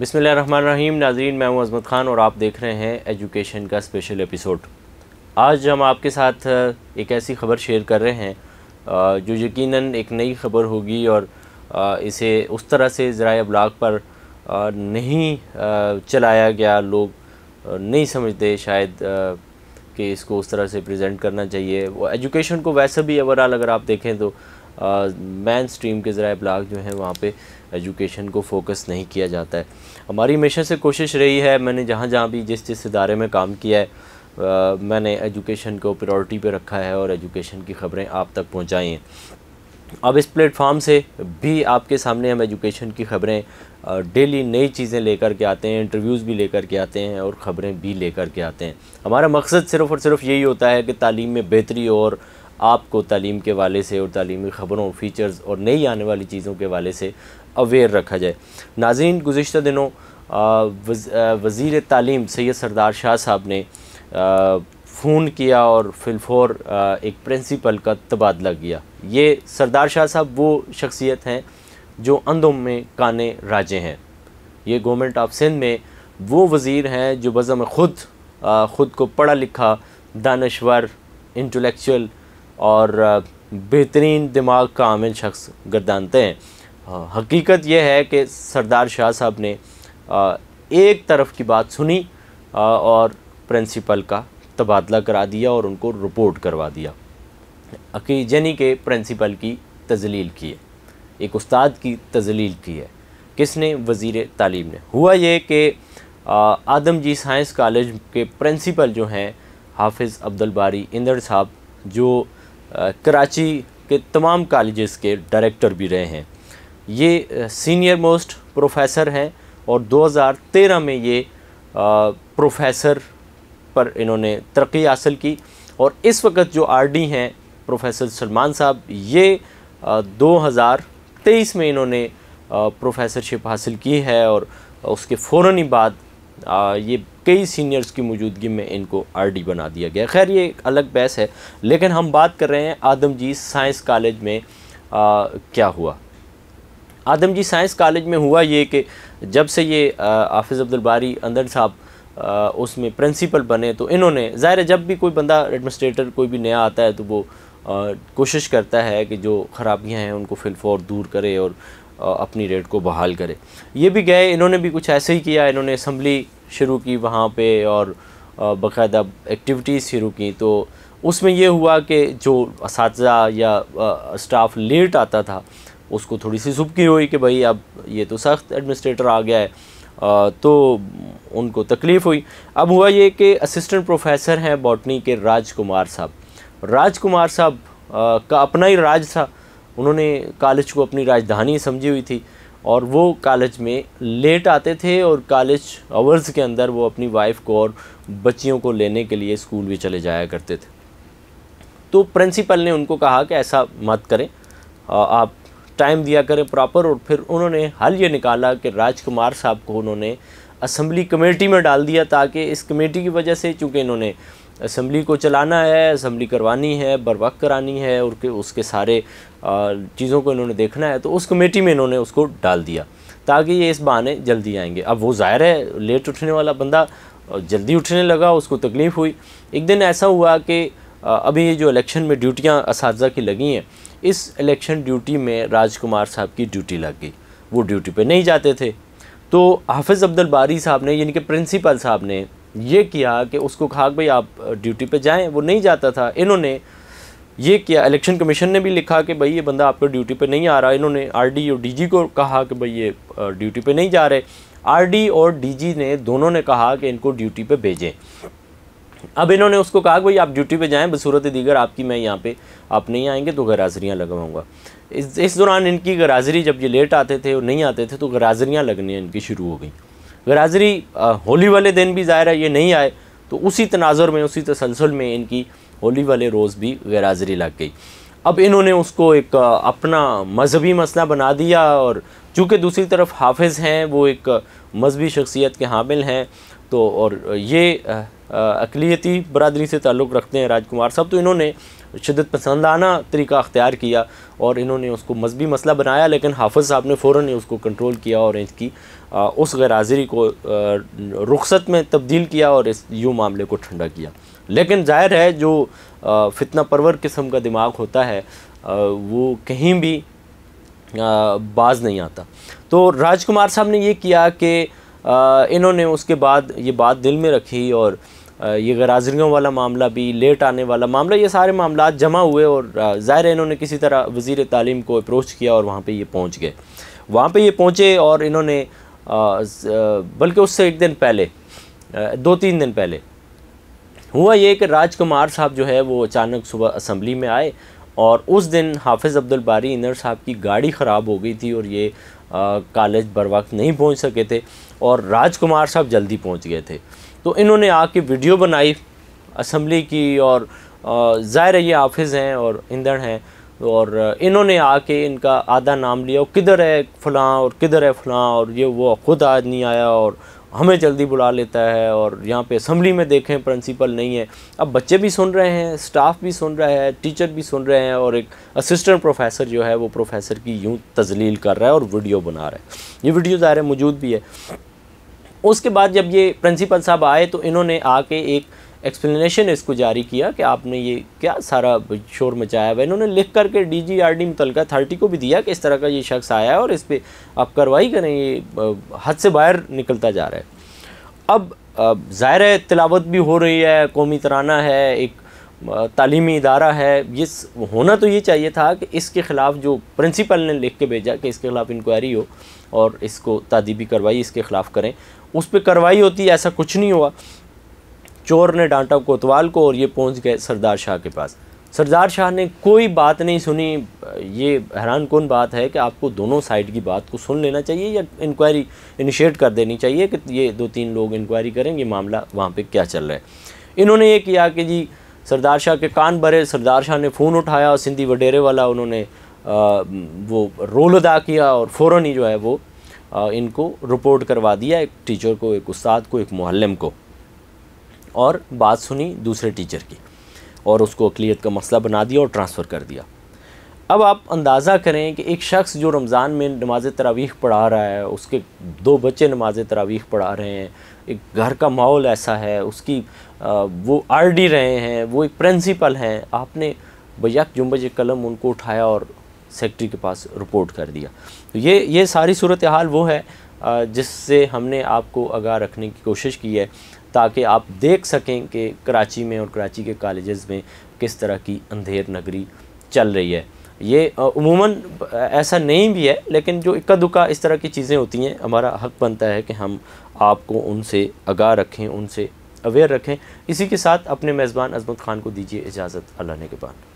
बिसमीम रहीम नाजरीन मैं हूँ अजमत ख़ान और आप देख रहे हैं एजुकेशन का स्पेशल एपिसोड आज हम आपके साथ एक ऐसी ख़बर शेयर कर रहे हैं जो यकीनन एक नई ख़बर होगी और इसे उस तरह से ज़रा अबलाग पर नहीं चलाया गया लोग नहीं समझते शायद कि इसको उस तरह से प्रेजेंट करना चाहिए वो एजुकेशन को वैसे भी ओवरऑल अगर आप देखें तो मैन स्ट्रीम के ज़रा अबलाग जो हैं वहाँ पर एजुकेशन को फोकस नहीं किया जाता है हमारी हमेशा से कोशिश रही है मैंने जहाँ जहाँ भी जिस जिस इदारे में काम किया है आ, मैंने एजुकेशन को प्रायोरिटी पे रखा है और एजुकेशन की ख़बरें आप तक पहुँचाई हैं अब इस प्लेटफॉर्म से भी आपके सामने हम एजुकेशन की ख़बरें डेली नई चीज़ें लेकर के आते हैं इंटरव्यूज़ भी लेकर के आते हैं और ख़बरें भी लेकर के आते हैं हमारा मकसद सिर्फ़ और सिर्फ यही होता है कि तालीम में बेहतरी और आपको तालीम के वाले से और तलीमी ख़बरों फ़ीचर्स और नई आने वाली चीज़ों के वाले से अवेयर रखा जाए नाजीन गुज्त दिनों वज़ी तालीम सैद सरदार शाह साहब ने फ़ोन किया और फिलफोर एक प्रिंसिपल का तबादला किया ये सरदार शाह साहब वो शख्सियत हैं जो अंधों में काने राजे हैं ये गवर्नमेंट ऑफ सिंध में वो वज़ीर हैं जो बज़म ख़ुद ख़ुद को पढ़ा लिखा दानश्वर इंटलेक्चुअल और बेहतरीन दिमाग का आमिल शख्स गर्दानते हैं हकीकत यह है कि सरदार शाह साहब ने एक तरफ की बात सुनी और प्रिंसिपल का तबादला करा दिया और उनको रिपोर्ट करवा दिया जनी के प्रिंसिपल की तजलील की है एक उस्ताद की तजलील की है किसने वज़ी तालीम ने हुआ ये कि आदम जी साइंस कॉलेज के प्रिंसिपल जो हैं हाफिज़ अब्दुल बारी इंदर साहब जो कराची के तमाम कॉलेज़ के डायरेक्टर भी रहे हैं ये सीनियर मोस्ट प्रोफेसर हैं और 2013 में ये प्रोफेसर पर इन्होंने तरक्की हासिल की और इस वक्त जो आरडी हैं प्रोफेसर सलमान साहब ये हज़ार 2023 में इन्होंने प्रोफेसरशिप हासिल की है और उसके फ़ौर ही बाद आ, ये कई सीनियर्स की मौजूदगी में इनको आरडी बना दिया गया खैर ये एक अलग बहस है लेकिन हम बात कर रहे हैं आदमजी साइंस कॉलेज में आ, क्या हुआ आदमजी साइंस कॉलेज में हुआ ये कि जब से ये हाफिज़ अब्दुलबारी अंदर साहब उसमें प्रिंसिपल बने तो इन्होंने ज़ाहिर है जब भी कोई बंदा एडमिनिस्ट्रेटर कोई भी नया आता है तो वो कोशिश करता है कि जो ख़राबियाँ हैं उनको फिलफौर दूर करे और अपनी रेट को बहाल करे ये भी गए इन्होंने भी कुछ ऐसे ही किया इन्होंने असम्बली शुरू की वहाँ पे और बाकायदा एक्टिविटीज़ शुरू की तो उसमें यह हुआ कि जो इस या स्टाफ लेट आता था उसको थोड़ी सी सुबकी हुई कि भाई अब ये तो सख्त एडमिनिस्ट्रेटर आ गया है तो उनको तकलीफ़ हुई अब हुआ ये कि असिस्टेंट प्रोफेसर हैं बॉटनी के राजकुमार साहब राजकुमार साहब का अपना ही राज था उन्होंने कॉलेज को अपनी राजधानी समझी हुई थी और वो कॉलेज में लेट आते थे और कॉलेज आवर्स के अंदर वो अपनी वाइफ को और बच्चियों को लेने के लिए स्कूल भी चले जाया करते थे तो प्रिंसिपल ने उनको कहा कि ऐसा मत करें आप टाइम दिया करें प्रॉपर और फिर उन्होंने हल ये निकाला कि राजकुमार साहब को उन्होंने असम्बली कमेटी में डाल दिया ताकि इस कमेटी की वजह से चूँकि इन्होंने असम्बली को चलाना है असम्बली करवानी है बर्वक करानी है और के उसके सारे चीज़ों को इन्होंने देखना है तो उस कमेटी में इन्होंने उसको डाल दिया ताकि ये इस बहाने जल्दी आएंगे अब वो ज़ाहिर है लेट उठने वाला बंदा जल्दी उठने लगा उसको तकलीफ़ हुई एक दिन ऐसा हुआ कि अभी ये जो इलेक्शन में ड्यूटियाँ इस की लगी हैं इस इलेक्शन ड्यूटी में राजकुमार साहब की ड्यूटी लग गई वो ड्यूटी पर नहीं जाते थे तो हाफिज़ अब्दुल बारी साहब ने यानी कि प्रिंसिपल साहब ने ये किया कि उसको कहा भाई आप ड्यूटी पे जाएं वो नहीं जाता था इन्होंने ये किया इलेक्शन कमीशन ने भी लिखा कि भाई ये बंदा आपको ड्यूटी पे नहीं आ रहा इन्होंने आरडी और डीजी को कहा कि भाई ये ड्यूटी पे नहीं जा रहे आरडी और डीजी ने दोनों ने कहा कि इनको ड्यूटी पे भेजें अब इन्होंने उसको कहा कि भाई आप ड्यूटी पे जाएं बसूरत दीगर आपकी मैं यहाँ पे आप नहीं आएंगे तो गराजरियाँ लगवाऊँगा इस इस दौरान इनकी गराजरी जब ये लेट आते थे और नहीं आते थे तो गराजरियाँ लगने इनकी शुरू हो गई अगर होली वाले दिन भी ज़ाहिर है ये नहीं आए तो उसी तनाजर में उसी तसलसल में इनकी होली वाले रोज़ भी गैर लग गई अब इन्होंने उसको एक अपना मजहबी मसला बना दिया और चूँकि दूसरी तरफ हाफिज़ हैं वो एक मजहबी शख्सियत के हामिल हैं तो और ये अकलीती बरदरी से ताल्लुक़ रखते हैं राजकुमार साहब तो इन्होंने शदत पसंदाना तरीका अख्तियार किया और इन्होंने उसको मजहबी मसला बनाया लेकिन हाफज साहब ने फ़ौर ही उसको कंट्रोल किया और इसकी उस गैर हाजिरी को रुखसत में तब्दील किया और इस यूँ मामले को ठंडा किया लेकिन जाहिर है जो फितना परवर किस्म का दिमाग होता है वो कहीं भी बाज नहीं आता तो राजकुमार साहब ने ये किया कि इन्होंने उसके बाद ये बात दिल में रखी और ये गराजरियों वाला मामला भी लेट आने वाला मामला ये सारे मामला जमा हुए और ज़ाहिर है इन्होंने किसी तरह वज़ी तालीम को अप्रोच किया और वहाँ पर ये पहुँच गए वहाँ पर ये पहुँचे और इन्होंने बल्कि उससे एक दिन पहले दो तीन दिन पहले हुआ ये कि राजकुमार साहब जो है वो अचानक सुबह असम्बली में आए और उस दिन हाफिज़ अब्दुल बारी इंदर साहब की गाड़ी ख़राब हो गई थी और ये कॉलेज बर वक्त नहीं पहुंच सके थे और राजकुमार साहब जल्दी पहुंच गए थे तो इन्होंने आके वीडियो बनाई असम्बली की और ज़ाहिर ये हाफिज़ हैं और इंदर हैं और इन्होंने आके इनका आधा नाम लिया और किधर है फलां और किधर है फलां और ये वो खुद आज नहीं आया और हमें जल्दी बुला लेता है और यहाँ पे असम्बली में देखें प्रिंसिपल नहीं है अब बच्चे भी सुन रहे हैं स्टाफ भी सुन रहा है टीचर भी सुन रहे हैं और एक असिस्टेंट प्रोफेसर जो है वो प्रोफेसर की यूँ तजलील कर रहा है और वीडियो बना रहा है ये वीडियो ज़ाहिर मौजूद भी है उसके बाद जब ये प्रिंसिपल साहब आए तो इन्होंने आके एक एक्सप्लेनेशन इसको जारी किया कि आपने ये क्या सारा शोर मचाया हुआ इन्होंने लिख करके डी जी आर डी मुतल अथार्टी को भी दिया कि इस तरह का ये शख्स आया है और इस पर आप कार्रवाई करें ये हद से बाहर निकलता जा रहा है अब ज़ाहिर है तिलावत भी हो रही है कौमी तराना है एक तालीमी इदारा है ये होना तो ये चाहिए था कि इसके ख़िलाफ़ जो प्रिंसिपल ने लिख के भेजा कि इसके ख़िलाफ़ इंक्वायरी हो और इसको तादीबी कार्रवाई इसके ख़िलाफ़ करें उस पर कार्रवाई होती ऐसा कुछ नहीं हुआ चोर ने डांटा कोतवाल को और ये पहुंच गए सरदार शाह के पास सरदार शाह ने कोई बात नहीं सुनी ये हैरान कौन बात है कि आपको दोनों साइड की बात को सुन लेना चाहिए या इंक्वायरी इनिशिएट कर देनी चाहिए कि ये दो तीन लोग इंक्वायरी करें ये मामला वहाँ पे क्या चल रहा है इन्होंने ये किया कि जी सरदार शाह के कान भरे सरदार शाह ने फ़ोन उठाया और सिंधी वडेरे वाला उन्होंने वो रोल अदा किया और फ़ौर ही जो है वो इनको रिपोर्ट करवा दिया एक टीचर को एक उस्ताद को एक मुहलम को और बात सुनी दूसरे टीचर की और उसको अकलीत का मसला बना दिया और ट्रांसफ़र कर दिया अब आप अंदाज़ा करें कि एक शख्स जो रमज़ान में नमाज तरावीख पढ़ा रहा है उसके दो बच्चे नमाज तरावीख पढ़ा रहे हैं एक घर का माहौल ऐसा है उसकी आ, वो आर डी रहे हैं वो एक प्रिंसिपल हैं आपने बयक जुम्बज कलम उनको उठाया और सेक्रेटरी के पास रिपोर्ट कर दिया तो ये ये सारी सूरत हाल वो है जिससे हमने आपको आगाह रखने की कोशिश की है ताकि आप देख सकें कि कराची में और कराची के कॉलेज़ में किस तरह की अंधेर नगरी चल रही है ये उमूमन ऐसा नहीं भी है लेकिन जो इक्का दुक्का इस तरह की चीज़ें होती हैं हमारा हक बनता है कि हम आपको उनसे आगाह रखें उनसे अवेयर रखें इसी के साथ अपने मेज़बान अजमत खान को दीजिए इजाज़त अल्लाह ने के बाद